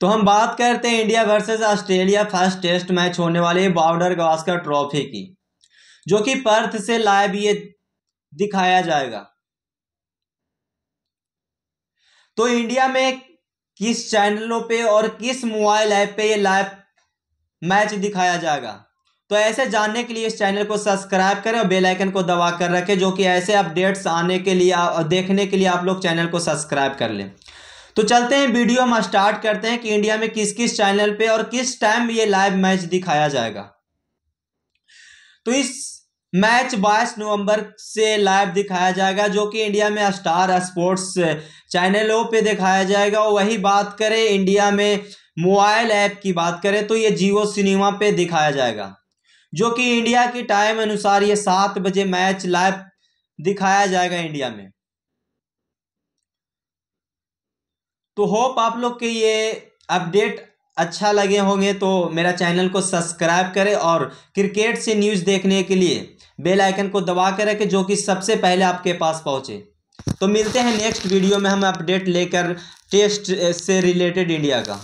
तो हम बात करते हैं India versus Australia first test match होने वाले बॉर्डर गावस्कर ट्रॉफी की जो कि पर्थ से लाइव ये दिखाया जाएगा तो इंडिया में किस चैनलों पे और किस मोबाइल ऐप पे ये लाइव मैच दिखाया जाएगा तो ऐसे जानने के लिए इस चैनल को सब्सक्राइब करें और बेल आइकन को दबा कर रखें जो कि ऐसे अपडेट्स आने के लिए देखने के लिए आप लोग चैनल को सब्सक्राइब कर लें तो चलते हैं वीडियो हम स्टार्ट करते हैं कि इंडिया में किस किस चैनल पे और किस टाइम ये लाइव मैच दिखाया जाएगा तो इस मैच बाईस नवंबर से लाइव दिखाया जाएगा जो कि इंडिया में स्टार स्पोर्ट्स चैनलों पे दिखाया जाएगा वही बात करें इंडिया में मोबाइल ऐप की बात करें तो ये जियो सिनेमा पे दिखाया जाएगा जो कि इंडिया के टाइम अनुसार ये सात बजे मैच लाइव दिखाया जाएगा इंडिया में तो होप आप लोग के ये अपडेट अच्छा लगे होंगे तो मेरा चैनल को सब्सक्राइब करें और क्रिकेट से न्यूज़ देखने के लिए बेल आइकन को दबा कर रखें जो कि सबसे पहले आपके पास पहुँचे तो मिलते हैं नेक्स्ट वीडियो में हम अपडेट लेकर टेस्ट से रिलेटेड इंडिया का